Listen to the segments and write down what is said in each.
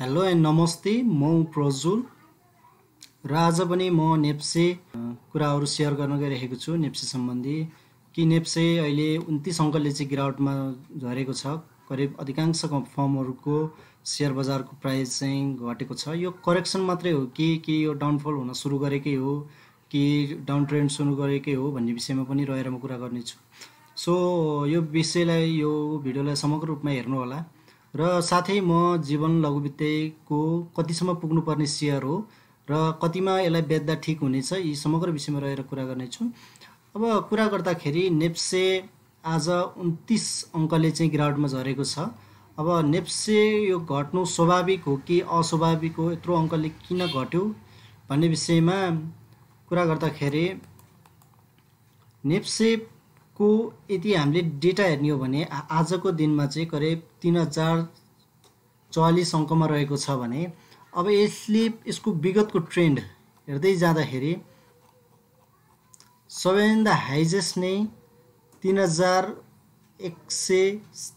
hello and नमस्ते म प्रजुल र आज पनि म नेप्से कुराहरू सेयर गर्न गइरहेको छु नेप्से सम्बन्धी कि नेप्से अहिले उन्तिस अङ्कले चाहिँ गिरावटमा झरेको छ करिब अधिकांश फर्महरूको सेयर बजारको प्राइस चाहिँ घटेको छ यो करेक्सन मात्रै हो कि के यो डाउनफल हुन सुरु गरेकै हो कि डाउन ट्रेन्ड सुरु गरेकै हो भन्ने विषयमा पनि रहेर म कुरा गर्नेछु सो यो विषयलाई यो भिडियोलाई समग्र रूपमा हेर्नुहोला र साथै म जीवन लघुवित्तको कतिसम्म पुग्नुपर्ने सेयर हो र कतिमा यसलाई बेच्दा ठिक हुनेछ यी समग्र विषयमा रहेर कुरा गर्नेछु अब कुरा गर्दाखेरि नेप्से आज उन्तिस अङ्कले चाहिँ ग्राउन्डमा झरेको छ अब नेप्से यो घट्नु स्वाभाविक हो कि अस्वाभाविक हो यत्रो अङ्कले किन घट्यो भन्ने विषयमा कुरा गर्दाखेरि नेप्से को यदि हामीले डेटा हेर्ने हो भने आजको दिनमा चाहिँ करिब तिन हजार चौवालिस अङ्कमा रहेको छ भने अब यसले यसको विगतको ट्रेन्ड हेर्दै जाँदाखेरि सबैभन्दा हाइजेस्ट नै तिन हजार एक सय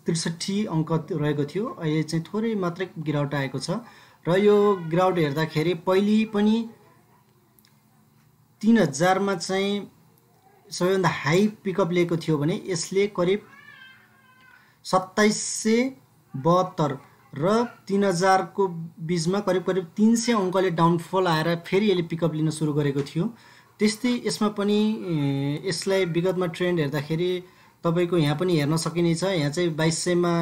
त्रिसठी अङ्क रहेको थियो अहिले चाहिँ थोरै मात्रै गिरावट आएको छ र यो गिरावट हेर्दाखेरि पहिले पनि तिन हजारमा चाहिँ सबैभन्दा हाई पिकअप लिएको थियो भने यसले करिब सत्ताइस सय बहत्तर र तिन हजारको बिचमा करिब करिब तिन सय अङ्कले डाउनफल आएर फेरि यसले पिकअप लिन सुरु गरेको थियो त्यस्तै यसमा पनि यसलाई विगतमा ट्रेन्ड हेर्दाखेरि तपाईँको यहाँ पनि हेर्न सकिनेछ यहाँ चाहिँ बाइस सयमा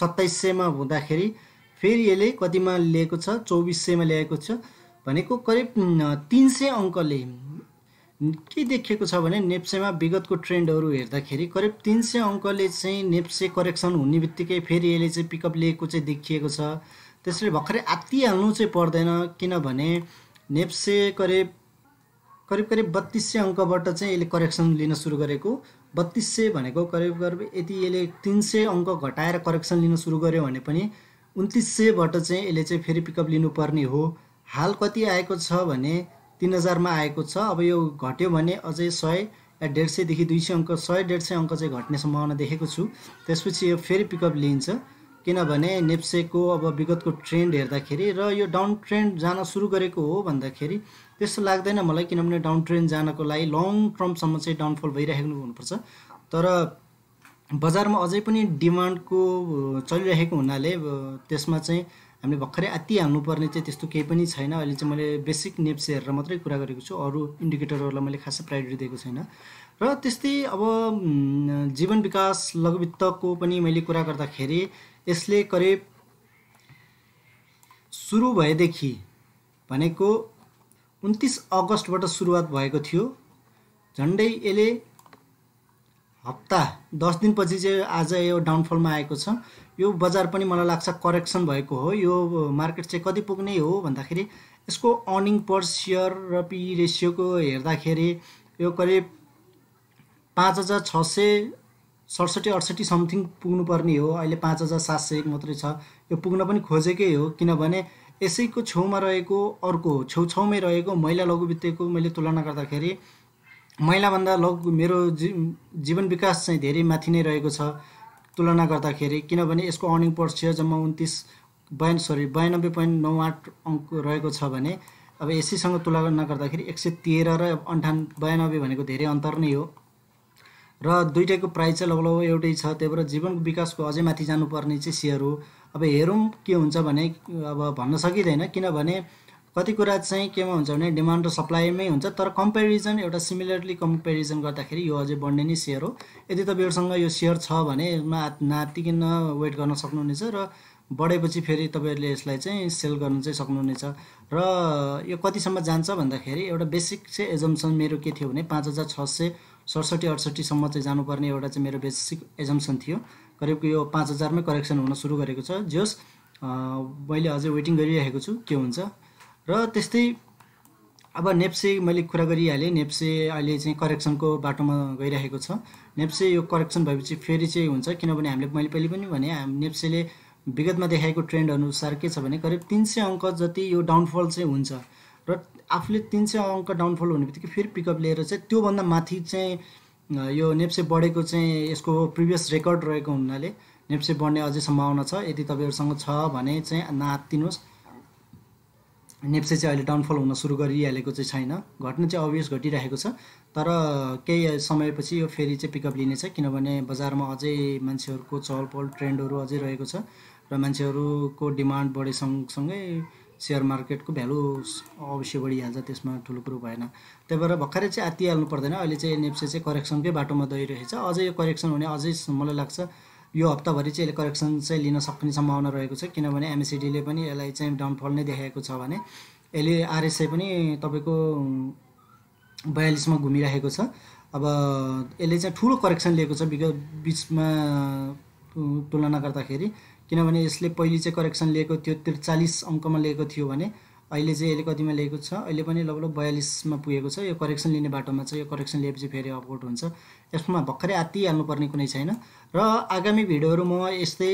सत्ताइस सयमा हुँदाखेरि फेरि यसले कतिमा लिएको छ चौबिस सयमा ल्याएको छ भनेको करिब तिन सय अङ्कले के देखिएको छ भने नेप्सेमा विगतको ट्रेन्डहरू हेर्दाखेरि करिब तिन सय अङ्कले चाहिँ नेप्से करेक्सन हुने बित्तिकै फेरि यसले चाहिँ पिकअप लिएको चाहिँ देखिएको छ त्यसले भर्खरै आत्तिहाल्नु चाहिँ पर्दैन किनभने नेप्से करिब करिब करिब बत्तिस सय अङ्कबाट चाहिँ यसले करेक्सन लिन सुरु गरेको बत्तिस सय भनेको करिब करिब यदि यसले तिन सय अङ्क घटाएर करेक्सन लिन सुरु गर्यो भने पनि उन्तिस सयबाट चाहिँ यसले चाहिँ फेरि पिकअप लिनुपर्ने हो हाल कति आएको छ भने तिन हजारमा आएको छ अब यो घट्यो भने अझै सय या डेढ सयदेखि दुई सय अङ्क सय डेढ सय अङ्क चाहिँ घट्ने सम्भावना देखेको छु त्यसपछि यो फेरि पिकअप लिइन्छ किनभने नेप्सेको अब विगतको ट्रेन्ड हेर्दाखेरि र यो डाउन ट्रेन्ड जान सुरु गरेको हो भन्दाखेरि त्यस्तो लाग्दैन मलाई किनभने डाउन ट्रेन्ड जानको लागि लङ टर्मसम्म चाहिँ डाउनफल भइरहेको हुनुपर्छ तर बजारमा अझै पनि डिमान्डको चलिरहेको हुनाले त्यसमा चाहिँ हामीले भर्खरै आत्ति हाल्नुपर्ने चाहिँ त्यस्तो केही पनि छैन अहिले चाहिँ मैले बेसिक नेप्स हेरेर मात्रै कुरा गरेको छु अरू इन्डिकेटरहरूलाई मैले खासै प्रायोरिटी दिएको छैन र त्यस्तै अब जीवन विकास लघुवित्तको पनि मैले कुरा गर्दाखेरि यसले करिब सुरु भएदेखि भनेको उन्तिस अगस्तबाट सुरुवात भएको थियो झन्डै यसले हप्ता दस दिनपछि चाहिँ आज यो डाउनफलमा आएको छ यो बजार पनि मलाई लाग्छ करेक्सन भएको हो यो मार्केट चाहिँ कति पुग्ने हो भन्दाखेरि यसको अर्निङ पर सेयर र पी रेसियोको e हेर्दाखेरि यो करिब पाँच हजार छ सय सडसठी अडसठी समथिङ पुग्नुपर्ने हो अहिले पाँच हजार सात सय मात्रै छ यो पुग्न पनि खोजेकै हो किनभने यसैको छेउमा रहेको अर्को छेउछाउमै रहेको महिला लघुवित्तको मैले तुलना गर्दाखेरि महिलाभन्दा लघु मेरो जी जीवन विकास चाहिँ धेरै माथि नै रहेको छ तुलना गर्दाखेरि किनभने यसको अर्निङ पर सेयर जम्मा उन्तिस बयान सरी बयानब्बे पोइन्ट नौ आठ अङ्क रहेको छ भने अब एसीसँग तुलना गर्दाखेरि एक सय तेह्र र अन्ठान बयानब्बे भनेको धेरै अन्तर नै हो र दुइटैको प्राइस चाहिँ लगभग एउटै छ त्यही भएर जीवन विकासको अझै माथि जानुपर्ने चाहिँ सेयर हो अब हेरौँ के हुन्छ भने अब भन्न सकिँदैन किनभने कति कुरा चाहिँ केमा हुन्छ भने डिमान्ड र सप्लाईमै हुन्छ तर कम्पेरिजन एउटा सिमिलरली कम्पेरिजन गर्दाखेरि यो अझै बढ्ने नै सेयर हो यदि तपाईँहरूसँग यो सेयर छ भने यसमा नातिकन वेट गर्न सक्नुहुनेछ र बढेपछि फेरि तपाईँहरूले यसलाई चाहिँ सेल गर्नु चाहिँ सक्नुहुनेछ र यो कतिसम्म जान्छ भन्दाखेरि एउटा बेसिक चाहिँ एजम्सन मेरो के थियो भने पाँच हजार छ सय सडसठी अडसठीसम्म चाहिँ जानुपर्ने एउटा चाहिँ मेरो बेसिक एजम्सन थियो करिब यो पाँच हजारमै करेक्सन हुन सुरु गरेको छ जोस् मैले अझै वेटिङ गरिरहेको छु के हुन्छ र त्यस्तै अब नेप्से मैले कुरा गरिहालेँ नेप्से अहिले चाहिँ करेक्सनको बाटोमा गइरहेको छ नेप्से यो करेक्सन भएपछि फेरि चाहिँ हुन्छ किनभने हामीले मैले पहिले पनि भने नेप्सेले विगतमा देखाएको ट्रेन्ड अनुसार के छ भने करिब तिन सय अङ्क जति यो डाउनफल चाहिँ हुन्छ र आफूले तिन सय अङ्क डाउनफल हुने बित्तिकै फेरि पिकअप लिएर चाहिँ त्योभन्दा माथि चाहिँ यो नेप्से बढेको चाहिँ यसको प्रिभियस रेकर्ड रहेको हुनाले नेप्से बढ्ने अझै सम्भावना छ यदि तपाईँहरूसँग छ भने चाहिँ नआत्तिनुहोस् नेप्से चाहिँ अहिले डाउनफल हुन सुरु गरिहालेको चाहिँ छैन घट्न चाहिँ अभियस घटिरहेको छ तर केही समयपछि यो फेरि चाहिँ पिकअप लिनेछ किनभने बजारमा अझै मान्छेहरूको चहलपहल ट्रेन्डहरू अझै रहेको छ र मान्छेहरूको डिमान्ड बढेसँगसँगै सँगसँगै सेयर मार्केटको भ्यालु अवश्य बढिहाल्छ त्यसमा ठुलो कुरो भएन त्यही भएर भर्खरै चाहिँ आत्तिहाल्नु पर्दैन अहिले चाहिँ नेप्से चाहिँ करेक्सनकै बाटोमा दइरहेछ अझै यो करेक्सन हुने अझै मलाई लाग्छ यो हप्ताभरि चाहिँ यसले करेक्सन चाहिँ लिन सक्ने सम्भावना रहेको छ किनभने एमएसिडीले पनि यसलाई चाहिँ डाउनफल नै देखाएको छ भने यसले आरएसआई पनि तपाईँको बयालिसमा घुमिरहेको छ अब यसले चाहिँ ठुलो करेक्सन लिएको छ विगत बिचमा तुलना गर्दाखेरि किनभने यसले पहिले चाहिँ करेक्सन लिएको थियो त्रिचालिस अङ्कमा लिएको थियो भने अहिले चाहिँ यसले कतिमा लिएको छ अहिले पनि लगभग बयालिसमा पुगेको छ यो करेक्सन लिने बाटोमा छ यो करेक्सन लिएपछि फेरि अपलोड हुन्छ यसमा भर्खरै आत्तिहाल्नुपर्ने कुनै छैन र आगामी भिडियोहरू म यस्तै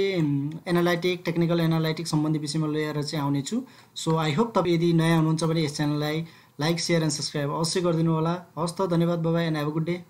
एनालाइटिक टेक्निकल एनालाइटिक सम्बन्धी विषयमा लिएर चाहिँ आउनेछु सो आई होप तपाईँ यदि नयाँ हुनुहुन्छ भने यस च्यानललाई लाइक सेयर एन्ड सब्सक्राइब अवश्य गरिदिनु होला हस् त धन्यवाद बाबा and have a good day